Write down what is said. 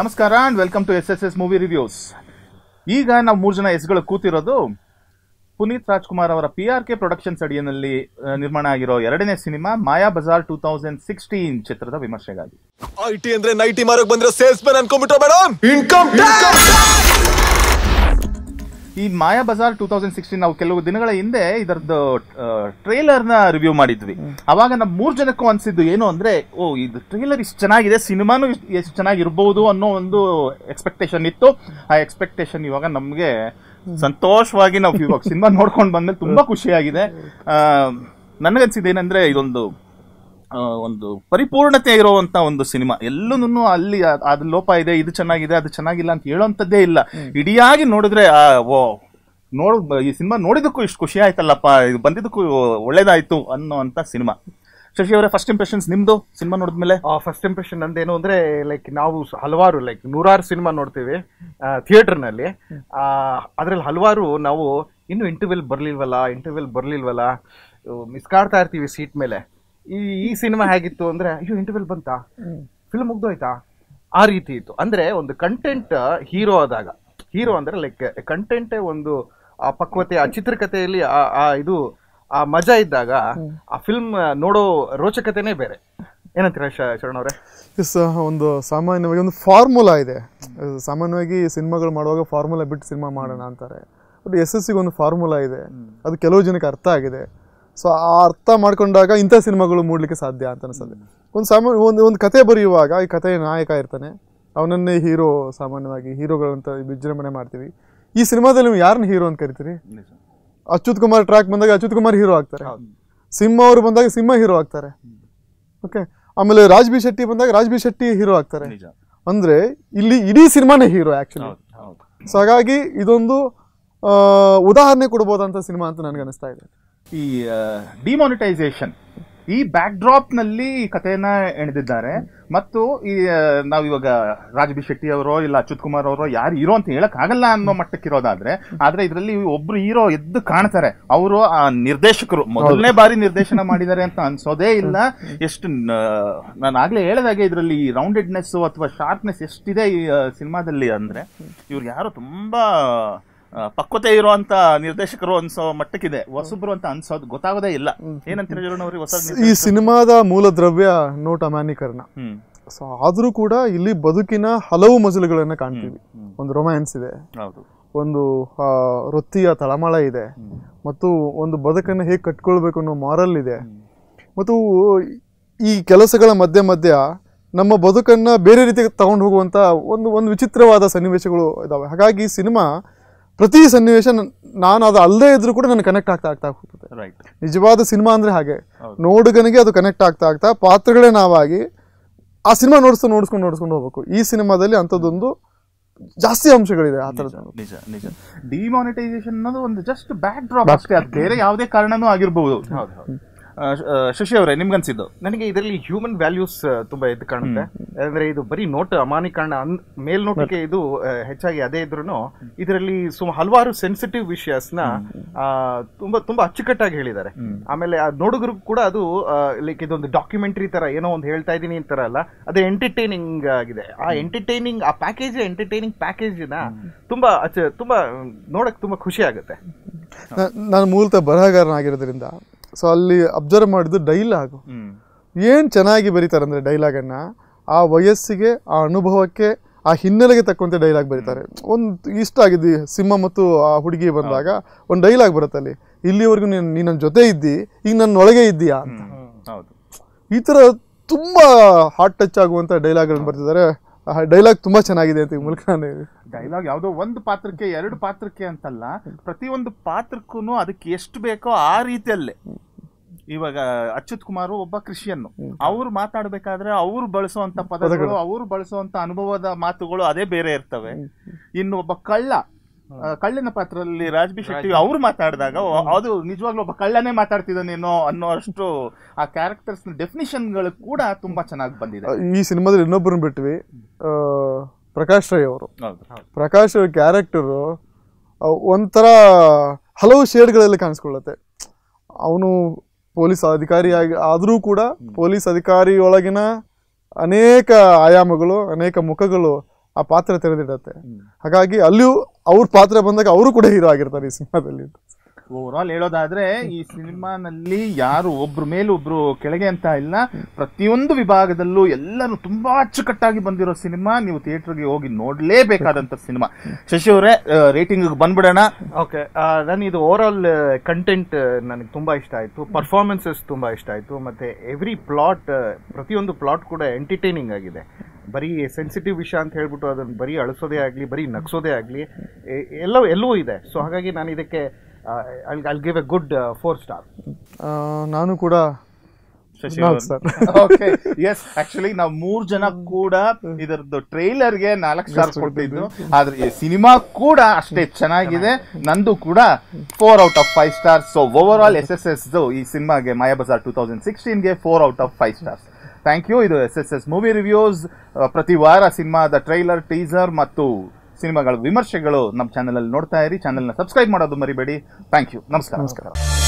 ನಮಸ್ಕಾರ and welcome to S S S movie reviews ಈಗ ನಾವು ಮೂರು ಜನ ಎಸ್ಗಳು ಕೂತಿರೋದು ಪುನೀತ್ ರಾಜ್ಕುಮಾರ್ ಅವರ ಪಿ ಆರ್ ಕೆ ಪ್ರೊಡಕ್ಷನ್ಸ್ ಅಡಿಯಲ್ಲಿ ನಿರ್ಮಾಣ ಆಗಿರೋ ಎರಡನೇ cinema Maya Bazaar two thousand sixteen ಚಿತ್ರದ ವಿಮರ್ಶೆಗಾಗಿ ಐ ಟಿ ಅಂದ್ರೆ ನೈಟಿ ಮಾರಕ್ ಬಂದ್ರೆ ಸೇಲ್ಸ್ ಮ್ಯಾನ್ ಮೇಡಮ್ ಇನ್ಕಮ್ ಈ Maya Bazaar two thousand sixteen ನಾವು ಕೆಲವು ದಿನಗಳ ಹಿಂದೆ ಇದರದ್ದು ನ ರಿವ್ಯೂ ಮಾಡಿದ್ವಿ ಅವಾಗ ನಮ್ಮ ಮೂರ್ ಜನಕ್ಕೂ ಅನ್ಸಿದ್ದು ಏನು ಅಂದ್ರೆ ಓ ಇದು ಟ್ರೇಲರ್ ಇಷ್ಟು ಚೆನ್ನಾಗಿದೆ ಸಿನಿಮಾನು ಎಷ್ಟು ಚೆನ್ನಾಗಿರ್ಬಹುದು ಅನ್ನೋ ಒಂದು ಎಕ್ಸ್ಪೆಕ್ಟೇಷನ್ ಇತ್ತು ಆ ಎಕ್ಸ್ಪೆಕ್ಟೇಷನ್ ಇವಾಗ ನಮ್ಗೆ ಸಂತೋಷವಾಗಿ ನಾವು ಇವಾಗ ಸಿನಿಮಾ ನೋಡ್ಕೊಂಡು ಬಂದ್ಮೇಲೆ ತುಂಬಾ ಖುಷಿಯಾಗಿದೆ ನನಗನ್ಸಿದ್ದು ಏನಂದ್ರೆ ಇದೊಂದು ಒಂದು ಪರಿಪೂರ್ಣತೆ ಇರುವಂತ ಒಂದು ಸಿನಿಮಾ ಎಲ್ಲೂ ಅಲ್ಲಿ ಅದ್ ಲೋಪ ಇದೆ ಇದು ಚೆನ್ನಾಗಿದೆ ಅದು ಚೆನ್ನಾಗಿಲ್ಲ ಅಂತ ಹೇಳುವಂತದ್ದೇ ಇಲ್ಲ ಇಡಿಯಾಗಿ ನೋಡಿದ್ರೆ ಓ ನೋಡ್ ಈ ಸಿನಿಮಾ ನೋಡಿದಕ್ಕೂ ಇಷ್ಟು ಖುಷಿ ಆಯ್ತಲ್ಲಪ್ಪ ಇದು ಬಂದಿದ್ದಕ್ಕೂ ಒಳ್ಳೇದಾಯ್ತು ಅನ್ನೋ ಅಂತ ಸಿನಿಮಾ ಶಶಿ ಅವರೇ ಫಸ್ಟ್ ಇಂಪ್ರೆಷನ್ಸ್ ನಿಮ್ದು ಸಿನಿಮಾ ನೋಡಿದ್ಮೇಲೆ ಫಸ್ಟ್ ಇಂಪ್ರೆಷನ್ ಏನು ಅಂದ್ರೆ ಲೈಕ್ ನಾವು ಹಲವಾರು ಲೈಕ್ ನೂರಾರು ಸಿನಿಮಾ ನೋಡ್ತೀವಿ ಥಿಯೇಟರ್ನಲ್ಲಿ ಅದ್ರಲ್ಲಿ ಹಲವಾರು ನಾವು ಇನ್ನು ಇಂಟರ್ವ್ಯೂಲ್ ಬರ್ಲಿಲ್ವಲ್ಲ ಇಂಟರ್ವ್ಯೂಲ್ ಮಿಸ್ ಕಾಡ್ತಾ ಇರ್ತೀವಿ ಸೀಟ್ ಮೇಲೆ ಈ ಈ ಸಿನಿಮಾ ಹೇಗಿತ್ತು ಅಂದ್ರೆ ಅಯ್ಯೋ ಇಂಟರ್ವ್ಯೂಲ್ ಬಂತಾ ಫಿಲ್ಮ್ ಮುಗ್ದೋಯ್ತಾ ಆ ರೀತಿ ಇತ್ತು ಅಂದ್ರೆ ಒಂದು ಕಂಟೆಂಟ್ ಹೀರೋ ಆದಾಗ ಹೀರೋ ಅಂದ್ರೆ ಲೈಕ್ ಕಂಟೆಂಟೇ ಒಂದು ಆ ಪಕ್ವತೆ ಆ ಚಿತ್ರಕಥೆಯಲ್ಲಿ ಆ ಇದು ಆ ಮಜಾ ಇದ್ದಾಗ ಆ ಫಿಲ್ಮ್ ನೋಡೋ ರೋಚಕತೆನೇ ಬೇರೆ ಏನಂತೀರಾ ಶರಣ್ ಅವರೇ ಒಂದು ಸಾಮಾನ್ಯವಾಗಿ ಒಂದು ಫಾರ್ಮುಲಾ ಇದೆ ಸಾಮಾನ್ಯವಾಗಿ ಸಿನಿಮಾಗಳು ಮಾಡುವಾಗ ಫಾರ್ಮುಲಾ ಬಿಟ್ಟು ಸಿನಿಮಾ ಮಾಡೋಣ ಅಂತಾರೆ ಬಟ್ ಎಸ್ ಎಸ್ ಸಿಗೆ ಒಂದು ಫಾರ್ಮುಲಾ ಇದೆ ಅದು ಕೆಲವು ಜನಕ್ಕೆ ಅರ್ಥ ಆಗಿದೆ ಸೊ ಆ ಅರ್ಥ ಮಾಡ್ಕೊಂಡಾಗ ಇಂಥ ಸಿನಿಮಾಗಳು ಮೂಡ್ಲಿಕ್ಕೆ ಸಾಧ್ಯ ಅಂತ ಅನಿಸುತ್ತೆ ಒಂದು ಸಾಮಾನ್ಯ ಒಂದು ಒಂದು ಕತೆ ಬರೆಯುವಾಗ ಈ ಕಥೆಯ ನಾಯಕ ಇರ್ತಾನೆ ಅವನನ್ನೇ ಹೀರೋ ಸಾಮಾನ್ಯವಾಗಿ ಹೀರೋಗಳಂತ ವಿಜೃಂಭಣೆ ಮಾಡ್ತೀವಿ ಈ ಸಿನಿಮಾದಲ್ಲಿ ನೀವು ಯಾರನ್ನ ಹೀರೋ ಅಂತ ಕರಿತೀರಿ ಅಚ್ಯುತ್ ಕುಮಾರ್ ಟ್ರ್ಯಾಕ್ ಬಂದಾಗ ಅಚ್ಯುತ್ ಕುಮಾರ್ ಹೀರೋ ಆಗ್ತಾರೆ ಸಿಂಹ ಅವರು ಬಂದಾಗ ಸಿಂಹ ಹೀರೋ ಆಗ್ತಾರೆ ಓಕೆ ಆಮೇಲೆ ರಾಜ್ ಬಿ ಶೆಟ್ಟಿ ಬಂದಾಗ ರಾಜ್ ಬಿ ಶೆಟ್ಟಿ ಹೀರೋ ಆಗ್ತಾರೆ ಅಂದ್ರೆ ಇಲ್ಲಿ ಇಡೀ ಸಿನಿಮಾನೇ ಹೀರೋ ಆ್ಯಕ್ಚುಲಿ ಸೊ ಹಾಗಾಗಿ ಇದೊಂದು ಉದಾಹರಣೆ ಕೊಡ್ಬೋದಂತ ಸಿನಿಮಾ ಅಂತ ನನಗೆ ಅನಿಸ್ತಾ ಇದೆ ಈ ಡಿಮಾನಿಟೈಸೇಷನ್ ಈ ಬ್ಯಾಕ್ ಡ್ರಾಪ್ ನಲ್ಲಿ ಕಥೆಯನ್ನ ಎಣೆದಿದ್ದಾರೆ ಮತ್ತು ಈ ನಾವಿವಾಗ ರಾಜಬಿ ಶೆಟ್ಟಿ ಅವರೋ ಇಲ್ಲ ಅಚ್ಯುತ್ ಕುಮಾರ್ ಅವರೋ ಯಾರು ಹೀರೋ ಅಂತ ಹೇಳಕ್ ಆಗಲ್ಲ ಅನ್ನೋ ಮಟ್ಟಕ್ಕೆ ಇರೋದಾದ್ರೆ ಆದ್ರೆ ಇದರಲ್ಲಿ ಒಬ್ರು ಹೀರೋ ಎದ್ದು ಕಾಣ್ತಾರೆ ಅವರು ಆ ನಿರ್ದೇಶಕರು ಮೊದಲನೇ ಬಾರಿ ನಿರ್ದೇಶನ ಮಾಡಿದ್ದಾರೆ ಅಂತ ಅನ್ಸೋದೇ ಇಲ್ಲ ಎಷ್ಟು ನಾನು ಆಗ್ಲೇ ಹೇಳಿದಾಗೆ ಇದರಲ್ಲಿ ರೌಂಡೆಡ್ನೆಸ್ ಅಥವಾ ಶಾರ್ಪ್ನೆಸ್ ಎಷ್ಟಿದೆ ಈ ಸಿನಿಮಾದಲ್ಲಿ ಅಂದ್ರೆ ಇವ್ರು ಯಾರು ತುಂಬಾ ಪಕ್ವತೆ ಇರುವಂತ ನಿರ್ದೇಶಕರು ಅನ್ಸೋ ಮಟ್ಟಕ್ಕಿದೆ ಹೊಸಬ್ರು ಅಂತ ಅನ್ಸೋದು ಗೊತ್ತಾಗೋದೇ ಇಲ್ಲ ಏನಂತ ಈ ಸಿನಿಮಾದ ಮೂಲ ದ್ರವ್ಯ ನೋಟ ಅಮಾನ್ಯೀಕರಣ ಸೊ ಆದ್ರೂ ಕೂಡ ಇಲ್ಲಿ ಬದುಕಿನ ಹಲವು ಮಜಲುಗಳನ್ನ ಕಾಣ್ತೀವಿ ಒಂದು ರೊಮ್ಯಾನ್ಸ್ ಇದೆ ಒಂದು ವೃತ್ತಿಯ ತಳಮಳ ಇದೆ ಮತ್ತು ಒಂದು ಬದುಕನ್ನು ಹೇಗೆ ಕಟ್ಕೊಳ್ಬೇಕು ಅನ್ನೋ ಮಾರಲ್ ಇದೆ ಮತ್ತು ಈ ಕೆಲಸಗಳ ಮಧ್ಯೆ ಮಧ್ಯ ನಮ್ಮ ಬದುಕನ್ನು ಬೇರೆ ರೀತಿ ತಗೊಂಡು ಹೋಗುವಂಥ ಒಂದು ಒಂದು ವಿಚಿತ್ರವಾದ ಸನ್ನಿವೇಶಗಳು ಇದಾವೆ ಹಾಗಾಗಿ ಸಿನಿಮಾ ಪ್ರತಿ ಸನ್ನಿವೇಶ ನಾನು ಅದು ಅಲ್ಲದೆ ಇದ್ರೂ ಕೂಡ ನಾನು ಕನೆಕ್ಟ್ ಆಗ್ತಾ ಆಗ್ತಾ ಹೋಗ್ತದೆ ನಿಜವಾದ ಸಿನಿಮಾ ಅಂದರೆ ಹಾಗೆ ನೋಡುಗನಿಗೆ ಅದು ಕನೆಕ್ಟ್ ಆಗ್ತಾ ಆಗ್ತಾ ಪಾತ್ರಗಳೇ ನಾವಾಗಿ ಆ ಸಿನಿಮಾ ನೋಡಿಸ್ತಾ ನೋಡಿಸ್ಕೊಂಡು ನೋಡಿಸ್ಕೊಂಡು ಹೋಗ್ಬೇಕು ಈ ಸಿನಿಮಾದಲ್ಲಿ ಅಂಥದ್ದೊಂದು ಜಾಸ್ತಿ ಅಂಶಗಳಿದೆ ಆ ಥರದ ನಿಜ ನಿಜ ಡಿಮಾನಿಟೈಸೇಷನ್ ಅನ್ನೋದು ಒಂದು ಜಸ್ಟ್ ಬ್ಯಾಕ್ ಡ್ರಾಪ್ ಅಷ್ಟೇ ಬೇರೆ ಯಾವುದೇ ಕಾರಣನೂ ಆಗಿರ್ಬೋದು ಶಶಿ ಅವರೇ ಅನ್ಸಿದ್ದು ನನಗೆ ಇದರಲ್ಲಿ ಹ್ಯೂಮನ್ ವ್ಯಾಲ್ಯೂಸ್ ತುಂಬಾ ಎದ್ದು ಕಾಣುತ್ತೆ ಅಂದ್ರೆ ಇದು ಬರೀ ನೋಟ್ ಅಮಾನೀಕರಣ ಮೇಲ್ನೋಟಕ್ಕೆ ಇದು ಹೆಚ್ಚಾಗಿ ಅದೇ ಇದ್ರು ಇದರಲ್ಲಿ ಸುಮ ಹಲವಾರು ಸೆನ್ಸಿಟಿವ್ ವಿಷಯಸ್ನ ತುಂಬಾ ತುಂಬಾ ಅಚ್ಚುಕಟ್ಟಾಗಿ ಹೇಳಿದ್ದಾರೆ ಆಮೇಲೆ ಆ ನೋಡುಗರು ಕೂಡ ಅದು ಲೈಕ್ ಇದೊಂದು ಡಾಕ್ಯುಮೆಂಟ್ರಿ ತರ ಏನೋ ಒಂದು ಹೇಳ್ತಾ ಇದ್ದೀನಿ ಈ ಅಲ್ಲ ಅದೇ ಎಂಟರ್ಟೈನಿಂಗ್ ಆಗಿದೆ ಆ ಎಂಟರ್ಟೈನಿಂಗ್ ಆ ಪ್ಯಾಕೇಜ್ ಎಂಟರ್ಟೈನಿಂಗ್ ಪ್ಯಾಕೇಜ್ ನ ತುಂಬಾ ತುಂಬಾ ನೋಡಕ್ ತುಂಬಾ ಖುಷಿ ಆಗುತ್ತೆ ನಾನು ಮೂಲತಃ ಬರಹಗಾರನಾಗಿರೋದ್ರಿಂದ ಸೊ ಅಲ್ಲಿ ಅಬ್ಸರ್ವ್ ಮಾಡಿದ್ದು ಡೈಲಾಗ್ ಏನು ಚೆನ್ನಾಗಿ ಬರೀತಾರೆ ಅಂದರೆ ಡೈಲಾಗನ್ನು ಆ ವಯಸ್ಸಿಗೆ ಆ ಅನುಭವಕ್ಕೆ ಆ ಹಿನ್ನೆಲೆಗೆ ತಕ್ಕಂತೆ ಡೈಲಾಗ್ ಬರೀತಾರೆ ಒಂದು ಇಷ್ಟ ಆಗಿದ್ದು ಸಿಂಹ ಮತ್ತು ಆ ಹುಡುಗಿ ಬಂದಾಗ ಒಂದು ಡೈಲಾಗ್ ಬರುತ್ತೆ ಅಲ್ಲಿ ಇಲ್ಲಿವರೆಗೂ ನೀನು ನೀನು ನನ್ನ ಜೊತೆ ಇದ್ದಿ ಈಗ ನನ್ನ ಒಳಗೆ ಇದ್ದೀಯಾ ಅಂತ ಈ ಥರ ತುಂಬ ಹಾರ್ಟ್ ಟಚ್ ಆಗುವಂಥ ಡೈಲಾಗ್ಗಳನ್ನು ಬರ್ತಿದ್ದಾರೆ ಡೈಲಾಗ್ ತುಂಬಾ ಚೆನ್ನಾಗಿದೆ ಅಂತ ಮೂಲಕ ಡೈಲಾಗ್ ಯಾವುದೋ ಒಂದು ಪಾತ್ರಕ್ಕೆ ಎರಡು ಪಾತ್ರಕ್ಕೆ ಅಂತಲ್ಲ ಪ್ರತಿಯೊಂದು ಪಾತ್ರಕ್ಕೂ ಅದಕ್ಕೆ ಎಷ್ಟು ಬೇಕೋ ಆ ರೀತಿಯಲ್ಲೇ ಇವಾಗ ಅಚ್ಯುತ್ ಕುಮಾರ್ ಒಬ್ಬ ಕ್ರಿಶ್ಚಿಯನ್ ಅವ್ರು ಮಾತಾಡಬೇಕಾದ್ರೆ ಅವ್ರು ಬಳಸುವಂತ ಪದಗಳು ಅವ್ರು ಬಳಸುವಂತ ಅನುಭವದ ಮಾತುಗಳು ಅದೇ ಬೇರೆ ಇರ್ತವೆ ಇನ್ನು ಒಬ್ಬ ಕಳ್ಳ ಕಳ್ಳನ ಪಾತ್ರದಲ್ಲಿ ರಾಜ್ಬಿ ಶೆಟ್ಟಿ ಅವ್ರು ಮಾತಾಡಿದಾಗ ಅದು ನಿಜವಾಗ್ಲೂ ಒಬ್ಬ ಕಳ್ಳನೇ ಮಾತಾಡ್ತಿದ್ದಾನೇನೋ ಅನ್ನೋ ಅಷ್ಟು ಆ ಕ್ಯಾರೆಕ್ಟರ್ಸ್ ಡೆಫಿನಿಷನ್ಗಳು ಕೂಡ ತುಂಬಾ ಚೆನ್ನಾಗಿ ಬಂದಿದೆ ಈ ಸಿನಿಮಾದಲ್ಲಿ ಇನ್ನೊಬ್ಬರನ್ನ ಬಿಟ್ವಿ ಪ್ರಕಾಶ್ ರೈ ಅವರು ಪ್ರಕಾಶ್ ರೈ ಕ್ಯಾರೆಕ್ಟರು ಒಂಥರ ಹಲವು ಶೇಡ್ಗಳಲ್ಲಿ ಕಾಣಿಸ್ಕೊಳ್ಳುತ್ತೆ ಅವನು ಪೊಲೀಸ್ ಅಧಿಕಾರಿಯಾಗಿ ಆದರೂ ಕೂಡ ಪೊಲೀಸ್ ಅಧಿಕಾರಿಯೊಳಗಿನ ಅನೇಕ ಆಯಾಮಗಳು ಅನೇಕ ಮುಖಗಳು ಆ ಪಾತ್ರ ತೆರೆದಿಡತ್ತೆ ಹಾಗಾಗಿ ಅಲ್ಲಿಯೂ ಅವ್ರ ಪಾತ್ರ ಬಂದಾಗ ಅವರು ಕೂಡ ಹೀರೋ ಆಗಿರ್ತಾರೆ ಈ ಸಿನಿಮಾದಲ್ಲಿ ಓವರ್ ಆಲ್ ಹೇಳೋದಾದ್ರೆ ಈ ಸಿನಿಮಾನಲ್ಲಿ ಯಾರು ಒಬ್ರ ಒಬ್ರು ಕೆಳಗೆ ಅಂತ ಇಲ್ಲ ಪ್ರತಿಯೊಂದು ವಿಭಾಗದಲ್ಲೂ ಎಲ್ಲರೂ ತುಂಬಾ ಅಚ್ಚುಕಟ್ಟಾಗಿ ಬಂದಿರೋ ಸಿನಿಮಾ ನೀವು ಥಿಯೇಟರ್ಗೆ ಹೋಗಿ ನೋಡ್ಲೇಬೇಕಾದಂತ ಸಿನಿಮಾ ಶಶಿ ಅವರೇ ರೇಟಿಂಗ್ ಬಂದ್ಬಿಡೋಣ ಓಕೆ ನಾನು ಇದು ಓವರ್ ಆಲ್ ಕಂಟೆಂಟ್ ನನಗೆ ತುಂಬಾ ಇಷ್ಟ ಆಯ್ತು ಪರ್ಫಾರ್ಮೆನ್ಸಸ್ ತುಂಬಾ ಇಷ್ಟ ಆಯ್ತು ಮತ್ತೆ ಎವ್ರಿ ಪ್ಲಾಟ್ ಪ್ರತಿಯೊಂದು ಪ್ಲಾಟ್ ಕೂಡ ಎಂಟರ್ಟೈನಿಂಗ್ ಆಗಿದೆ ಬರೀ ಸೆನ್ಸಿಟಿವ್ ವಿಷಯ ಅಂತ ಹೇಳ್ಬಿಟ್ಟು ಅದನ್ನು ಬರೀ ಅಳಿಸೋದೇ ಆಗಲಿ ಬರೀ ನಗ್ಸೋದೇ ಆಗಲಿ ಎಲ್ಲ ಎಲ್ಲವೂ ಇದೆ ಸೊ ಹಾಗಾಗಿ ನಾನು ಇದಕ್ಕೆ I give a good four star ನಾನು ಕೂಡ ಓಕೆ ಎಸ್ ಆಕ್ಚುಲಿ ನಾವು ಮೂರ್ ಜನ ಕೂಡ ಇದರದ್ದು ಟ್ರೈಲರ್ ಗೆ ನಾಲ್ಕು ಸ್ಟಾರ್ ಕೊಟ್ಟಿದ್ದು ಆದ್ರೆ ಸಿನಿಮಾ ಕೂಡ ಅಷ್ಟೇ ಚೆನ್ನಾಗಿದೆ ನಂದು ಕೂಡ four out of five star so overall S S S ಈ ಸಿನಿಮಾಗೆ ಮಾಯಾಬಜಾರ್ ಟೂ ತೌಸಂಡ್ ಸಿಕ್ಸ್ಟೀನ್ ಗೆ four out of five stars thank you ಇದು S S S movie reviews ಪ್ರತಿ ವಾರ ಸಿನಿಮಾದ ಟ್ರೈಲರ್ ಟೀಸರ್ ಮತ್ತು ಸಿನಿಮಾಗಳ ವಿಮರ್ಶೆಗಳು ನಮ್ಮ ಚಾನಲಲ್ಲಿ ನೋಡ್ತಾ ಇರಿ ಚಾನಲ್ನ ಸಬ್ಸ್ಕ್ರೈಬ್ ಮಾಡೋದು ಮರಿಬೇಡಿ ಥ್ಯಾಂಕ್ ಯು ನಮಸ್ಕಾರ ನಮಸ್ಕಾರ